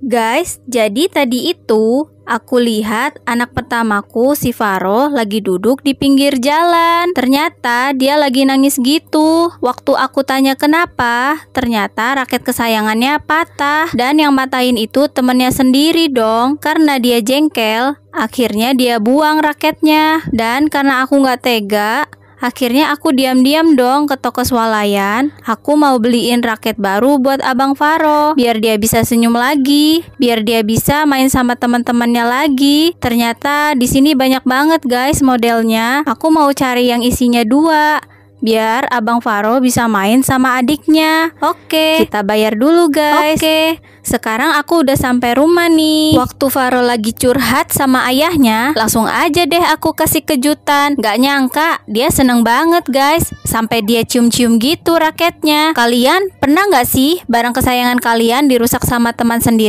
Guys, jadi tadi itu aku lihat anak pertamaku si Faro lagi duduk di pinggir jalan. Ternyata dia lagi nangis gitu. Waktu aku tanya kenapa, ternyata raket kesayangannya patah dan yang matain itu temennya sendiri dong karena dia jengkel. Akhirnya dia buang raketnya dan karena aku nggak tega, Akhirnya aku diam-diam dong ke toko swalayan. Aku mau beliin raket baru buat Abang Faro, biar dia bisa senyum lagi, biar dia bisa main sama teman-temannya lagi. Ternyata di sini banyak banget guys modelnya. Aku mau cari yang isinya dua biar Abang Faro bisa main sama adiknya. Oke, kita bayar dulu, guys. Oke, sekarang aku udah sampai rumah nih. Waktu Faro lagi curhat sama ayahnya, langsung aja deh aku kasih kejutan. Gak nyangka, dia seneng banget, guys. Sampai dia cium-cium gitu raketnya. Kalian pernah gak sih barang kesayangan kalian dirusak sama teman sendiri?